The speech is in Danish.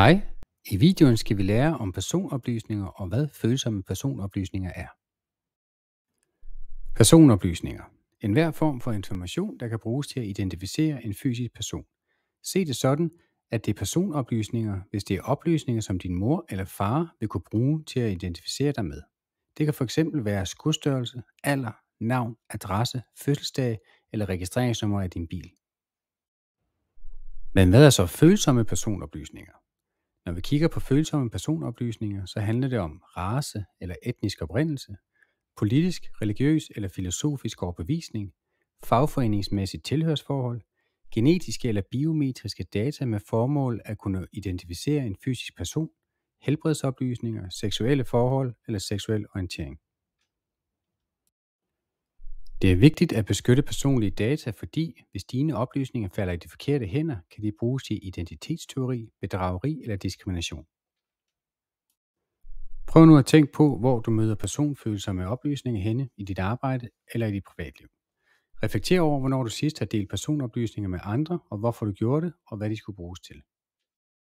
Hej. I videoen skal vi lære om personoplysninger og hvad følsomme personoplysninger er. Personoplysninger. En hver form for information, der kan bruges til at identificere en fysisk person. Se det sådan, at det er personoplysninger, hvis det er oplysninger, som din mor eller far vil kunne bruge til at identificere dig med. Det kan fx være skudstørrelse, alder, navn, adresse, fødselsdag eller registreringsnummer af din bil. Men hvad er så følsomme personoplysninger? Når vi kigger på følsomme personoplysninger, så handler det om race eller etnisk oprindelse, politisk, religiøs eller filosofisk overbevisning, fagforeningsmæssigt tilhørsforhold, genetiske eller biometriske data med formål at kunne identificere en fysisk person, helbredsoplysninger, seksuelle forhold eller seksuel orientering. Det er vigtigt at beskytte personlige data, fordi hvis dine oplysninger falder i de forkerte hænder, kan de bruges til identitetsteori, bedrageri eller diskrimination. Prøv nu at tænke på, hvor du møder personfølsomme oplysninger henne i dit arbejde eller i dit privatliv. Reflekter over, hvornår du sidst har delt personoplysninger med andre, og hvorfor du gjorde det, og hvad de skulle bruges til.